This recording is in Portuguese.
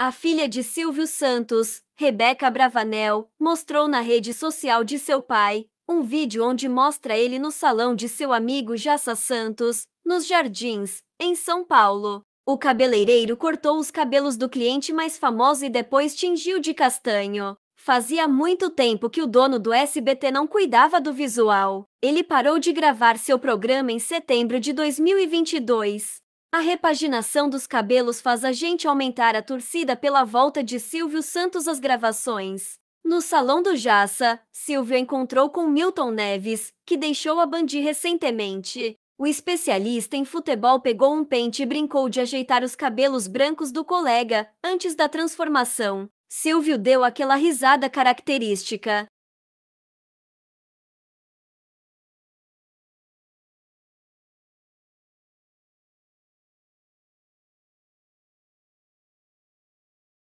A filha de Silvio Santos, Rebeca Bravanel, mostrou na rede social de seu pai um vídeo onde mostra ele no salão de seu amigo Jassa Santos, nos Jardins, em São Paulo. O cabeleireiro cortou os cabelos do cliente mais famoso e depois tingiu de castanho. Fazia muito tempo que o dono do SBT não cuidava do visual. Ele parou de gravar seu programa em setembro de 2022. A repaginação dos cabelos faz a gente aumentar a torcida pela volta de Silvio Santos às gravações. No Salão do Jaça, Silvio encontrou com Milton Neves, que deixou a Bandi recentemente. O especialista em futebol pegou um pente e brincou de ajeitar os cabelos brancos do colega antes da transformação. Silvio deu aquela risada característica.